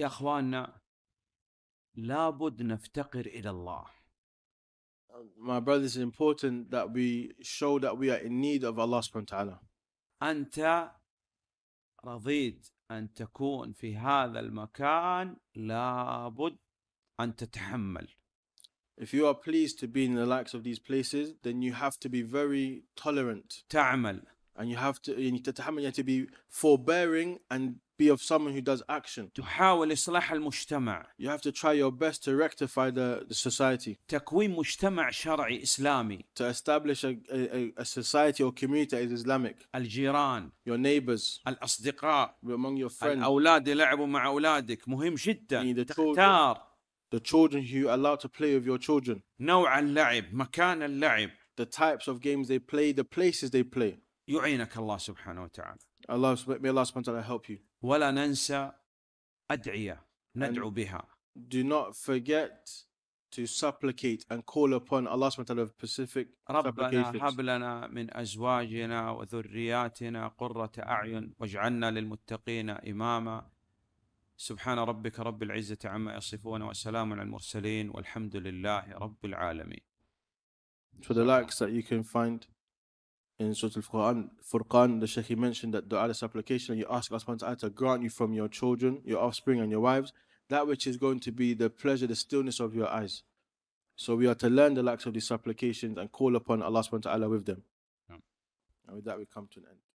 يا اخواننا لابد نفتقر الى الله. My brothers, it's important that we show that we are in need of Allah subhanahu wa أنت رضيت أن تكون في هذا المكان لابد أن تتحمل. If you are pleased to be in the likes of these places, then you have to be very tolerant. تعمل. and you have to you need to be forbearing and be of someone who does action. تحاول إصلاح المجتمع. You have to try your best to rectify the, the society. تكوين مجتمع شرعي إسلامي. To establish a, a, a society or community that is Islamic. الجيران. Your neighbors. الأصدقاء. Among your friends. الأولاد يلعبوا مع أولادك مهم جدا. The تختار. The children who you allow to play with your children. نوع اللعب، مكان اللعب. The types of games they play, the places they play. يعينك الله سبحانه وتعالى. Allah, may Allah subhanahu wa ta'ala help you. ولا ننسى أدعية ندعو بها. Do not forget to supplicate and call upon Allah subhanahu wa ta'ala with specific supplications. ربنا هب لنا من أزواجنا وذرياتنا قرة أعين واجعلنا للمتقين إماما سبحان ربك رب العزة عما يصفون وسلام على المرسلين والحمد لله رب العالمين. For the likes that you can find in Surah Al Furqan, the Shaykh mentioned that dua, the supplication, you ask Allah subhanahu wa ta'ala to grant you from your children, your offspring, and your wives that which is going to be the pleasure, the stillness of your eyes. So we are to learn the likes of these supplications and call upon Allah subhanahu wa ta'ala with them. Yeah. And with that, we come to an end.